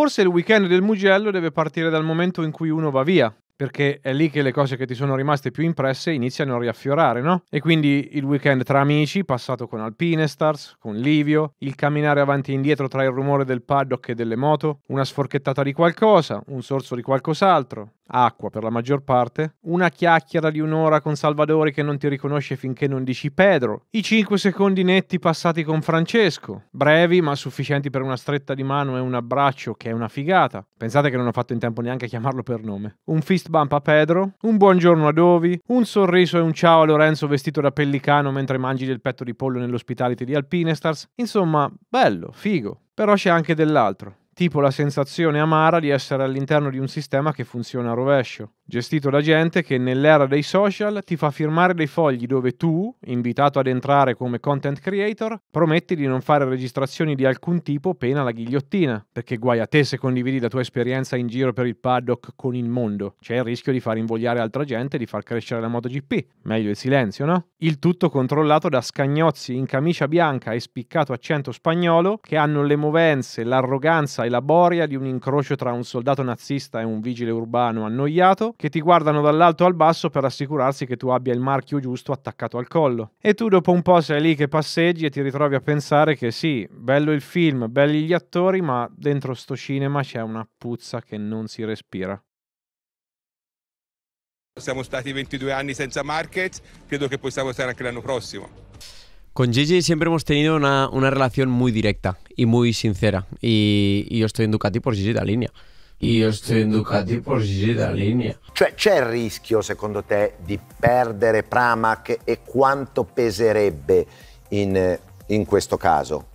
Forse il weekend del Mugello deve partire dal momento in cui uno va via, perché è lì che le cose che ti sono rimaste più impresse iniziano a riaffiorare, no? E quindi il weekend tra amici, passato con Alpine Stars, con Livio, il camminare avanti e indietro tra il rumore del paddock e delle moto, una sforchettata di qualcosa, un sorso di qualcos'altro, acqua per la maggior parte, una chiacchiera di un'ora con Salvadori che non ti riconosce finché non dici Pedro, i 5 secondi netti passati con Francesco, brevi ma sufficienti per una stretta di mano e un abbraccio che è una figata. Pensate che non ho fatto in tempo neanche a chiamarlo per nome. Un fist bump a Pedro, un buongiorno a Dovi, un sorriso e un ciao a Lorenzo vestito da pellicano mentre mangi del petto di pollo nell'ospitality di Alpinestars. Insomma, bello, figo. Però c'è anche dell'altro tipo la sensazione amara di essere all'interno di un sistema che funziona a rovescio gestito da gente che nell'era dei social ti fa firmare dei fogli dove tu, invitato ad entrare come content creator, prometti di non fare registrazioni di alcun tipo pena la ghigliottina, perché guai a te se condividi la tua esperienza in giro per il paddock con il mondo, c'è il rischio di far invogliare altra gente e di far crescere la MotoGP, meglio il silenzio, no? Il tutto controllato da scagnozzi in camicia bianca e spiccato accento spagnolo che hanno le movenze, l'arroganza e la boria di un incrocio tra un soldato nazista e un vigile urbano annoiato che ti guardano dall'alto al basso per assicurarsi che tu abbia il marchio giusto attaccato al collo. E tu dopo un po' sei lì che passeggi e ti ritrovi a pensare che sì, bello il film, belli gli attori, ma dentro sto cinema c'è una puzza che non si respira. Siamo stati 22 anni senza market, credo che possiamo stare anche l'anno prossimo. Con Gigi siempre hemos tenido una, una relación muy directa y muy sincera. Y, y yo estoy en Ducati por Gigi de la línea. Io sto educato a porgere la linea. Cioè c'è il rischio secondo te di perdere Pramac e quanto peserebbe in, eh, in questo caso?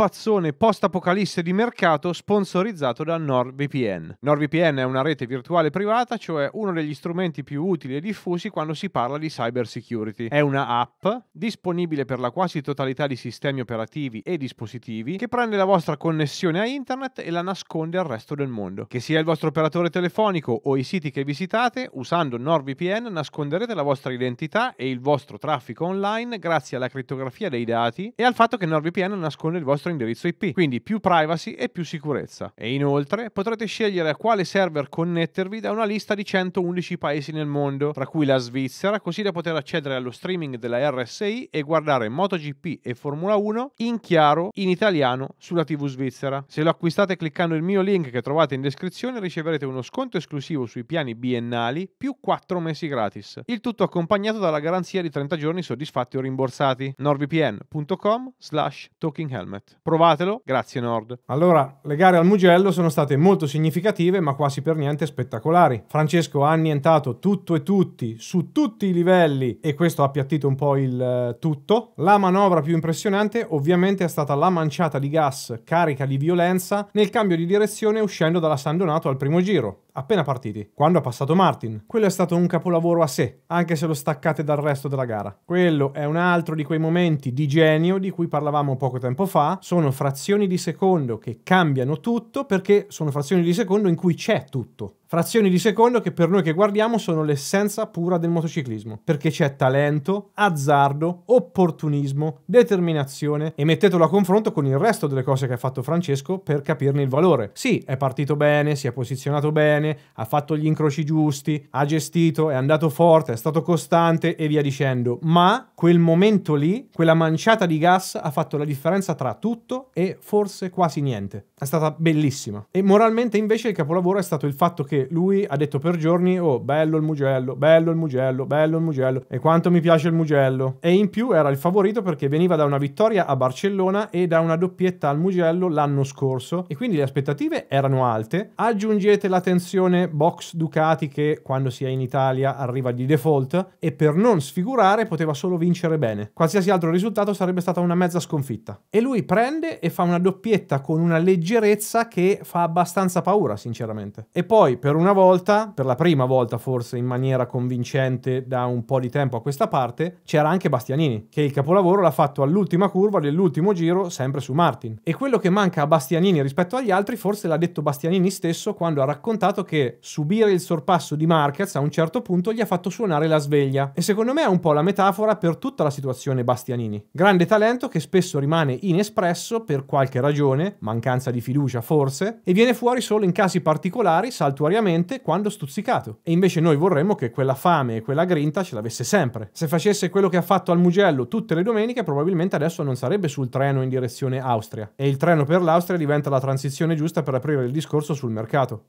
appazzone post-apocalisse di mercato sponsorizzato da NordVPN. NordVPN è una rete virtuale privata, cioè uno degli strumenti più utili e diffusi quando si parla di cyber security. È una app disponibile per la quasi totalità di sistemi operativi e dispositivi che prende la vostra connessione a internet e la nasconde al resto del mondo. Che sia il vostro operatore telefonico o i siti che visitate, usando NordVPN nasconderete la vostra identità e il vostro traffico online grazie alla criptografia dei dati e al fatto che NordVPN nasconde il vostro vostro indirizzo IP, quindi più privacy e più sicurezza. E inoltre potrete scegliere a quale server connettervi da una lista di 111 paesi nel mondo, tra cui la Svizzera, così da poter accedere allo streaming della RSI e guardare MotoGP e Formula 1 in chiaro in italiano sulla TV svizzera. Se lo acquistate cliccando il mio link che trovate in descrizione riceverete uno sconto esclusivo sui piani biennali più 4 mesi gratis. Il tutto accompagnato dalla garanzia di 30 giorni soddisfatti o rimborsati. nordvpn.com slash talkinghelmet Provatelo, grazie Nord. Allora, le gare al Mugello sono state molto significative ma quasi per niente spettacolari. Francesco ha annientato tutto e tutti su tutti i livelli e questo ha appiattito un po' il eh, tutto. La manovra più impressionante ovviamente è stata la manciata di gas carica di violenza nel cambio di direzione uscendo dalla San Donato al primo giro appena partiti, quando ha passato Martin. Quello è stato un capolavoro a sé, anche se lo staccate dal resto della gara. Quello è un altro di quei momenti di genio di cui parlavamo poco tempo fa, sono frazioni di secondo che cambiano tutto perché sono frazioni di secondo in cui c'è tutto. Frazioni di secondo che per noi che guardiamo sono l'essenza pura del motociclismo, perché c'è talento, azzardo, opportunismo, determinazione e mettetelo a confronto con il resto delle cose che ha fatto Francesco per capirne il valore. Sì, è partito bene, si è posizionato bene, ha fatto gli incroci giusti, ha gestito, è andato forte, è stato costante e via dicendo, ma quel momento lì, quella manciata di gas ha fatto la differenza tra tutto e forse quasi niente. È stata bellissima. E moralmente invece il capolavoro è stato il fatto che lui ha detto per giorni, oh bello il Mugello, bello il Mugello, bello il Mugello, e quanto mi piace il Mugello. E in più era il favorito perché veniva da una vittoria a Barcellona e da una doppietta al Mugello l'anno scorso, e quindi le aspettative erano alte. Aggiungete la tensione box Ducati che quando si è in Italia arriva di default, e per non sfigurare poteva solo vincere bene. Qualsiasi altro risultato sarebbe stata una mezza sconfitta. E lui prende e fa una doppietta con una leggerezza che fa abbastanza paura, sinceramente. E poi, per per una volta, per la prima volta forse in maniera convincente da un po' di tempo a questa parte, c'era anche Bastianini, che il capolavoro l'ha fatto all'ultima curva dell'ultimo giro, sempre su Martin. E quello che manca a Bastianini rispetto agli altri, forse l'ha detto Bastianini stesso quando ha raccontato che subire il sorpasso di Marquez a un certo punto gli ha fatto suonare la sveglia. E secondo me è un po' la metafora per tutta la situazione Bastianini. Grande talento che spesso rimane inespresso per qualche ragione, mancanza di fiducia forse, e viene fuori solo in casi particolari, saltuariamente volontariamente quando stuzzicato. E invece noi vorremmo che quella fame e quella grinta ce l'avesse sempre. Se facesse quello che ha fatto al Mugello tutte le domeniche, probabilmente adesso non sarebbe sul treno in direzione Austria. E il treno per l'Austria diventa la transizione giusta per aprire il discorso sul mercato.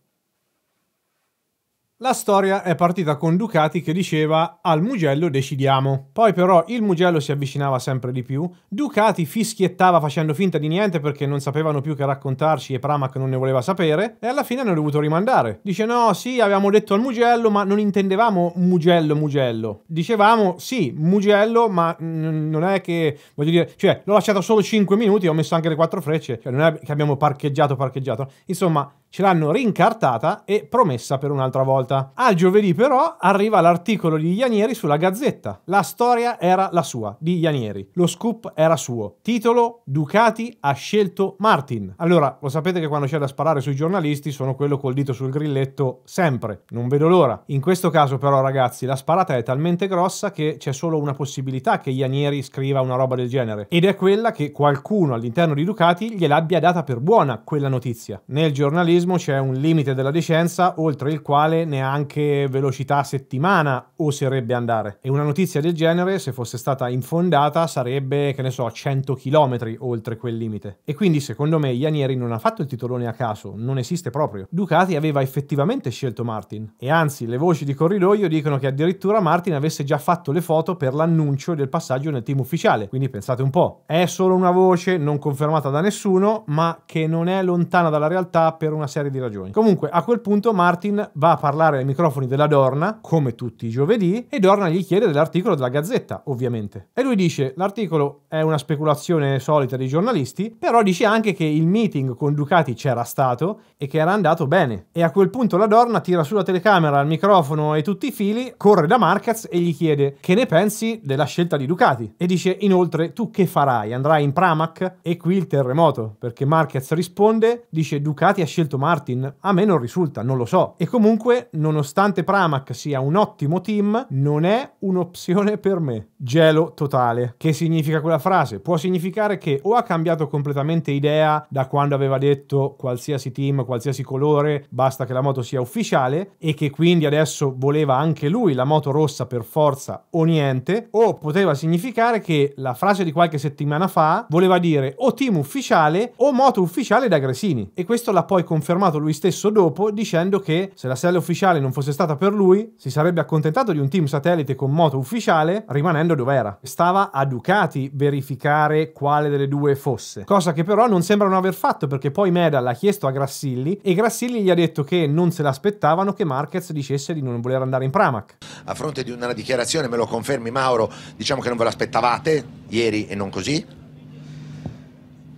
La storia è partita con Ducati che diceva al Mugello decidiamo. Poi però il Mugello si avvicinava sempre di più, Ducati fischiettava facendo finta di niente perché non sapevano più che raccontarci e Pramac non ne voleva sapere e alla fine hanno dovuto rimandare. Dice no, sì, avevamo detto al Mugello ma non intendevamo Mugello Mugello. Dicevamo sì, Mugello ma non è che voglio dire, cioè l'ho lasciato solo 5 minuti, ho messo anche le quattro frecce, cioè non è che abbiamo parcheggiato parcheggiato. Insomma, ce l'hanno rincartata e promessa per un'altra volta. Al giovedì però arriva l'articolo di Ianieri sulla Gazzetta. La storia era la sua, di Ianieri. Lo scoop era suo. Titolo Ducati ha scelto Martin. Allora, lo sapete che quando c'è da sparare sui giornalisti sono quello col dito sul grilletto sempre. Non vedo l'ora. In questo caso però ragazzi la sparata è talmente grossa che c'è solo una possibilità che Ianieri scriva una roba del genere. Ed è quella che qualcuno all'interno di Ducati gliel'abbia data per buona quella notizia. Nel giornalismo nell'automobilismo c'è un limite della decenza oltre il quale neanche velocità settimana oserebbe andare. E una notizia del genere, se fosse stata infondata, sarebbe, che ne so, 100 km oltre quel limite. E quindi secondo me Ianieri non ha fatto il titolone a caso, non esiste proprio. Ducati aveva effettivamente scelto Martin. E anzi, le voci di corridoio dicono che addirittura Martin avesse già fatto le foto per l'annuncio del passaggio nel team ufficiale. Quindi pensate un po', è solo una voce non confermata da nessuno, ma che non è lontana dalla realtà per una serie di ragioni. Comunque, a quel punto Martin va a parlare ai microfoni della Dorna, come tutti i giovedì, e Dorna gli chiede dell'articolo della Gazzetta, ovviamente. E lui dice, l'articolo è una speculazione solita dei giornalisti, però dice anche che il meeting con Ducati c'era stato e che era andato bene. E a quel punto la Dorna tira sulla telecamera il microfono e tutti i fili, corre da Marquez e gli chiede che ne pensi della scelta di Ducati. E dice, inoltre, tu che farai? Andrai in Pramac? E qui il terremoto, perché Marquez risponde, dice Ducati ha scelto Martin? A me non risulta, non lo so. E comunque, nonostante Pramac sia un ottimo team, non è un'opzione per me. Gelo totale. Che significa quella frase? Può significare che o ha cambiato completamente idea da quando aveva detto qualsiasi team, qualsiasi colore, basta che la moto sia ufficiale e che quindi adesso voleva anche lui la moto rossa per forza o niente, o poteva significare che la frase di qualche settimana fa voleva dire o team ufficiale o moto ufficiale da Gresini. E questo l'ha poi confermato confermato lui stesso dopo dicendo che se la sella ufficiale non fosse stata per lui si sarebbe accontentato di un team satellite con moto ufficiale rimanendo dove era. Stava a Ducati verificare quale delle due fosse, cosa che però non sembrano aver fatto perché poi Meda l'ha chiesto a Grassilli e Grassilli gli ha detto che non se l'aspettavano che Marquez dicesse di non voler andare in Pramac. A fronte di una dichiarazione, me lo confermi Mauro, diciamo che non ve l'aspettavate ieri e non così?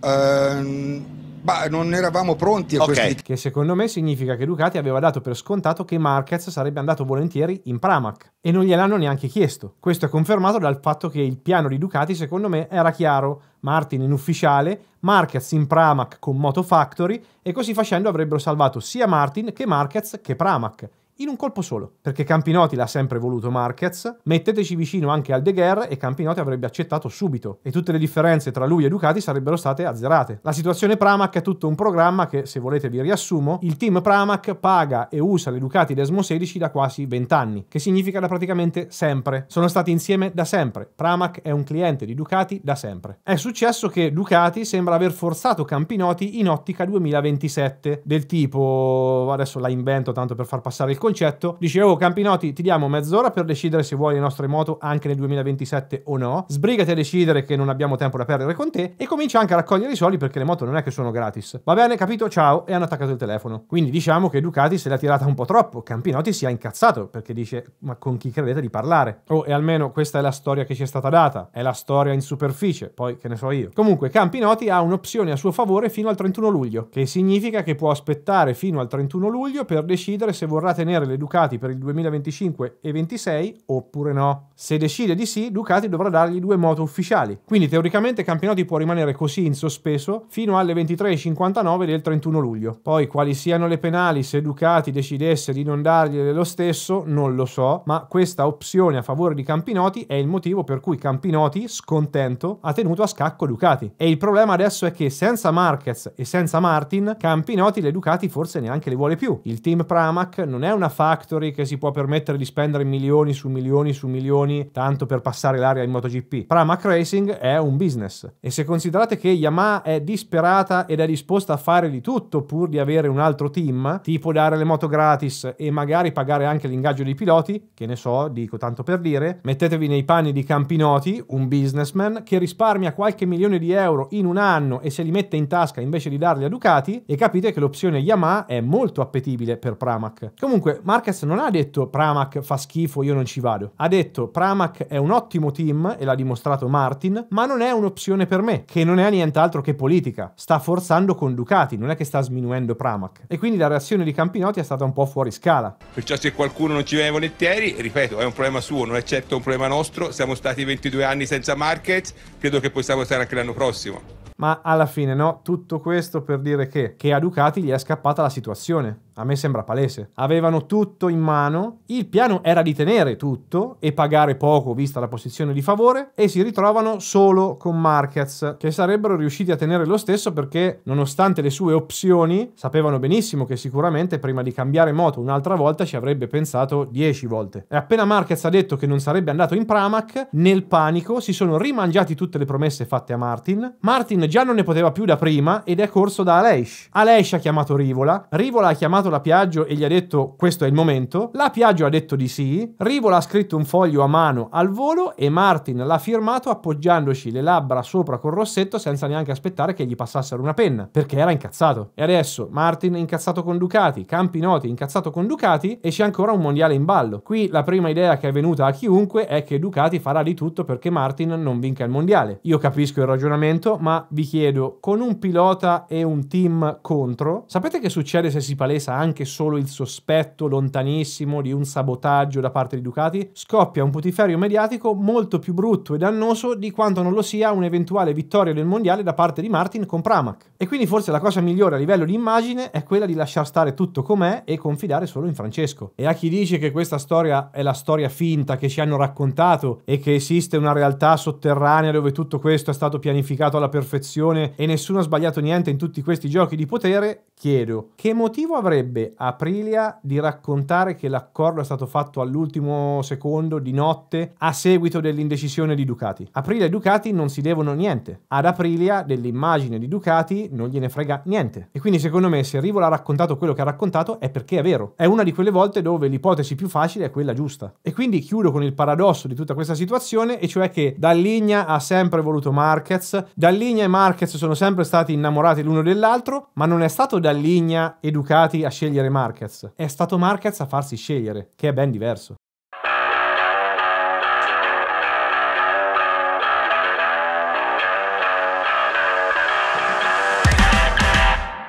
Um ma non eravamo pronti a okay. questi... Che secondo me significa che Ducati aveva dato per scontato che Marquez sarebbe andato volentieri in Pramac e non gliel'hanno neanche chiesto. Questo è confermato dal fatto che il piano di Ducati secondo me era chiaro. Martin in ufficiale, Marquez in Pramac con Moto Factory e così facendo avrebbero salvato sia Martin che Marquez che Pramac in un colpo solo, perché Campinotti l'ha sempre voluto Marquez, metteteci vicino anche al De Guerre e Campinotti avrebbe accettato subito e tutte le differenze tra lui e Ducati sarebbero state azzerate. La situazione Pramac è tutto un programma che, se volete vi riassumo, il team Pramac paga e usa le Ducati Desmo 16 da quasi 20 anni, che significa da praticamente sempre. Sono stati insieme da sempre, Pramac è un cliente di Ducati da sempre. È successo che Ducati sembra aver forzato Campinotti in ottica 2027, del tipo, adesso la invento tanto per far passare il concetto, Dicevo, oh Campinotti ti diamo mezz'ora per decidere se vuoi le nostre moto anche nel 2027 o no, sbrigati a decidere che non abbiamo tempo da perdere con te e comincia anche a raccogliere i soldi perché le moto non è che sono gratis. Va bene, capito? Ciao e hanno attaccato il telefono. Quindi diciamo che Ducati se l'ha tirata un po' troppo, Campinotti si è incazzato perché dice ma con chi credete di parlare? Oh e almeno questa è la storia che ci è stata data, è la storia in superficie, poi che ne so io. Comunque Campinotti ha un'opzione a suo favore fino al 31 luglio, che significa che può aspettare fino al 31 luglio per decidere se vorrà tenere mantenere le Ducati per il 2025 e 26 oppure no. Se decide di sì, Ducati dovrà dargli due moto ufficiali. Quindi teoricamente Campionati può rimanere così in sospeso fino alle 23.59 del 31 luglio. Poi quali siano le penali se Ducati decidesse di non dargliele lo stesso, non lo so, ma questa opzione a favore di Campinotti è il motivo per cui Campinotti, scontento, ha tenuto a scacco Ducati. E il problema adesso è che senza Marquez e senza Martin, Campinotti le Ducati forse neanche le vuole più. Il team Pramac non è una una factory che si può permettere di spendere milioni su milioni su milioni tanto per passare l'area in MotoGP. Pramac Racing è un business e se considerate che Yamaha è disperata ed è disposta a fare di tutto pur di avere un altro team, tipo dare le moto gratis e magari pagare anche l'ingaggio dei piloti, che ne so, dico tanto per dire, mettetevi nei panni di Campinoti, un businessman che risparmia qualche milione di euro in un anno e se li mette in tasca invece di darli a Ducati e capite che l'opzione Yamaha è molto appetibile per Pramac. Comunque comunque Marquez non ha detto Pramac fa schifo, io non ci vado. Ha detto Pramac è un ottimo team e l'ha dimostrato Martin, ma non è un'opzione per me, che non è nient'altro che politica. Sta forzando con Ducati, non è che sta sminuendo Pramac. E quindi la reazione di Campinotti è stata un po' fuori scala. Perciò se qualcuno non ci viene volentieri, ripeto, è un problema suo, non è certo un problema nostro. Siamo stati 22 anni senza Marquez, credo che possiamo stare anche l'anno prossimo. Ma alla fine no, tutto questo per dire che, che a Ducati gli è scappata la situazione. A me sembra palese. Avevano tutto in mano, il piano era di tenere tutto e pagare poco vista la posizione di favore e si ritrovano solo con Marquez che sarebbero riusciti a tenere lo stesso perché nonostante le sue opzioni sapevano benissimo che sicuramente prima di cambiare moto un'altra volta ci avrebbe pensato 10 volte. E appena Marquez ha detto che non sarebbe andato in Pramac, nel panico si sono rimangiati tutte le promesse fatte a Martin. Martin già non ne poteva più da prima ed è corso da Aleish. Aleish ha chiamato Rivola, Rivola ha chiamato chiamato la Piaggio e gli ha detto questo è il momento, la Piaggio ha detto di sì, Rivola ha scritto un foglio a mano al volo e Martin l'ha firmato appoggiandoci le labbra sopra col rossetto senza neanche aspettare che gli passassero una penna, perché era incazzato. E adesso Martin è incazzato con Ducati, Campinoti incazzato con Ducati e c'è ancora un mondiale in ballo. Qui la prima idea che è venuta a chiunque è che Ducati farà di tutto perché Martin non vinca il mondiale. Io capisco il ragionamento, ma vi chiedo, con un pilota e un team contro, sapete che succede se si palesa anche solo il sospetto lontanissimo di un sabotaggio da parte di Ducati, scoppia un putiferio mediatico molto più brutto e dannoso di quanto non lo sia un'eventuale vittoria del mondiale da parte di Martin con Pramac. E quindi forse la cosa migliore a livello di immagine è quella di lasciar stare tutto com'è e confidare solo in Francesco. E a chi dice che questa storia è la storia finta che ci hanno raccontato e che esiste una realtà sotterranea dove tutto questo è stato pianificato alla perfezione e nessuno ha sbagliato niente in tutti questi giochi di potere, chiedo che motivo avrebbe a Aprilia di raccontare che l'accordo è stato fatto all'ultimo secondo di notte a seguito dell'indecisione di Ducati. Aprilia e Ducati non si devono niente. Ad Aprilia dell'immagine di Ducati non gliene frega niente. E quindi secondo me se Rivola ha raccontato quello che ha raccontato è perché è vero. È una di quelle volte dove l'ipotesi più facile è quella giusta. E quindi chiudo con il paradosso di tutta questa situazione e cioè che Dalligna ha sempre voluto Marquez, Dalligna e Marquez sono sempre stati innamorati l'uno dell'altro, ma non è stato Dalligna e Ducati a scegliere Marquez. È stato Marquez a farsi scegliere, che è ben diverso.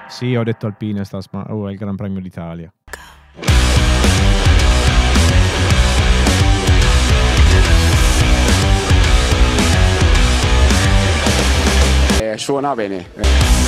Sì, ho detto Alpine, sta sma- oh, è il Gran Premio d'Italia. Eh, suona bene. Eh.